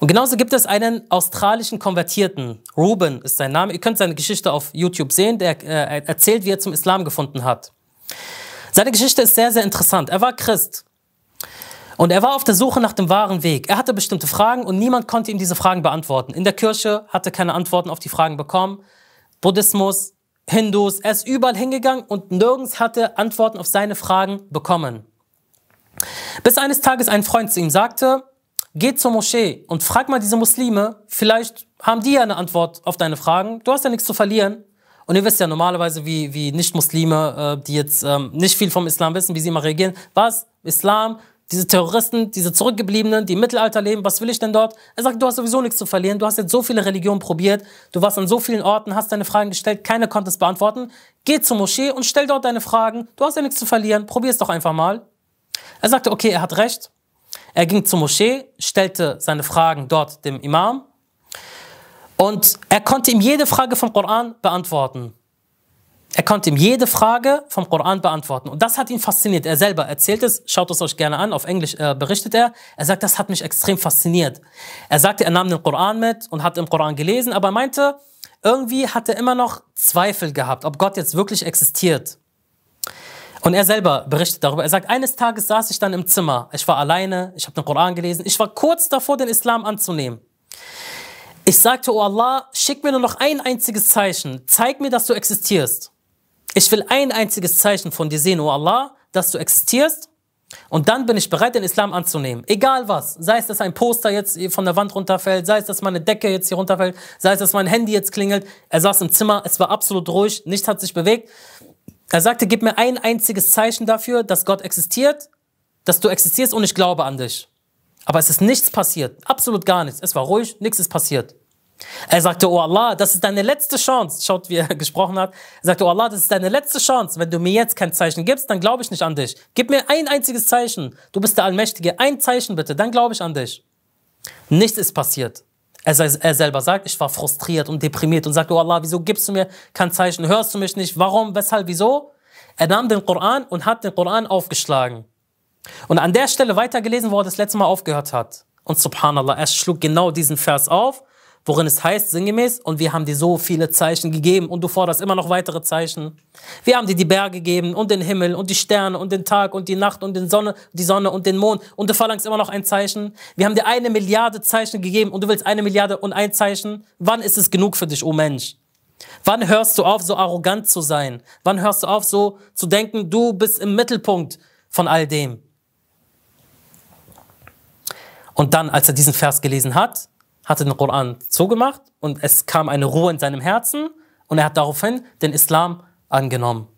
Und genauso gibt es einen australischen Konvertierten. Ruben ist sein Name. Ihr könnt seine Geschichte auf YouTube sehen. Der äh, erzählt, wie er zum Islam gefunden hat. Seine Geschichte ist sehr, sehr interessant. Er war Christ. Und er war auf der Suche nach dem wahren Weg. Er hatte bestimmte Fragen und niemand konnte ihm diese Fragen beantworten. In der Kirche hatte keine Antworten auf die Fragen bekommen. Buddhismus, Hindus, er ist überall hingegangen und nirgends hatte Antworten auf seine Fragen bekommen. Bis eines Tages ein Freund zu ihm sagte, Geh zur Moschee und frag mal diese Muslime, vielleicht haben die ja eine Antwort auf deine Fragen. Du hast ja nichts zu verlieren. Und ihr wisst ja normalerweise, wie, wie Nicht-Muslime, äh, die jetzt ähm, nicht viel vom Islam wissen, wie sie immer reagieren. Was? Islam, diese Terroristen, diese Zurückgebliebenen, die im Mittelalter leben, was will ich denn dort? Er sagt, du hast sowieso nichts zu verlieren, du hast jetzt so viele Religionen probiert, du warst an so vielen Orten, hast deine Fragen gestellt, keiner konnte es beantworten. Geh zur Moschee und stell dort deine Fragen, du hast ja nichts zu verlieren, probier es doch einfach mal. Er sagte, okay, er hat recht. Er ging zur Moschee, stellte seine Fragen dort dem Imam und er konnte ihm jede Frage vom Koran beantworten. Er konnte ihm jede Frage vom Koran beantworten. Und das hat ihn fasziniert. Er selber erzählt es, schaut es euch gerne an, auf Englisch äh, berichtet er. Er sagt, das hat mich extrem fasziniert. Er sagte, er nahm den Koran mit und hat im Koran gelesen, aber er meinte, irgendwie hat er immer noch Zweifel gehabt, ob Gott jetzt wirklich existiert. Und er selber berichtet darüber. Er sagt, eines Tages saß ich dann im Zimmer. Ich war alleine, ich habe den Koran gelesen. Ich war kurz davor, den Islam anzunehmen. Ich sagte, oh Allah, schick mir nur noch ein einziges Zeichen. Zeig mir, dass du existierst. Ich will ein einziges Zeichen von dir sehen, oh Allah, dass du existierst. Und dann bin ich bereit, den Islam anzunehmen. Egal was. Sei es, dass ein Poster jetzt von der Wand runterfällt, sei es, dass meine Decke jetzt hier runterfällt, sei es, dass mein Handy jetzt klingelt. Er saß im Zimmer, es war absolut ruhig, nichts hat sich bewegt. Er sagte, gib mir ein einziges Zeichen dafür, dass Gott existiert, dass du existierst und ich glaube an dich. Aber es ist nichts passiert, absolut gar nichts. Es war ruhig, nichts ist passiert. Er sagte, oh Allah, das ist deine letzte Chance. Schaut, wie er gesprochen hat. Er sagte, oh Allah, das ist deine letzte Chance. Wenn du mir jetzt kein Zeichen gibst, dann glaube ich nicht an dich. Gib mir ein einziges Zeichen. Du bist der Allmächtige. Ein Zeichen bitte, dann glaube ich an dich. Nichts ist passiert. Er, er selber sagt, ich war frustriert und deprimiert und sagte, oh Allah, wieso gibst du mir kein Zeichen? Hörst du mich nicht? Warum? Weshalb? Wieso? Er nahm den Koran und hat den Koran aufgeschlagen. Und an der Stelle weitergelesen, wo er das letzte Mal aufgehört hat. Und subhanallah, er schlug genau diesen Vers auf worin es heißt, sinngemäß, und wir haben dir so viele Zeichen gegeben und du forderst immer noch weitere Zeichen. Wir haben dir die Berge gegeben und den Himmel und die Sterne und den Tag und die Nacht und den Sonne, die Sonne und den Mond und du verlangst immer noch ein Zeichen. Wir haben dir eine Milliarde Zeichen gegeben und du willst eine Milliarde und ein Zeichen. Wann ist es genug für dich, oh Mensch? Wann hörst du auf, so arrogant zu sein? Wann hörst du auf, so zu denken, du bist im Mittelpunkt von all dem? Und dann, als er diesen Vers gelesen hat, hatte den Koran zugemacht und es kam eine Ruhe in seinem Herzen und er hat daraufhin den Islam angenommen.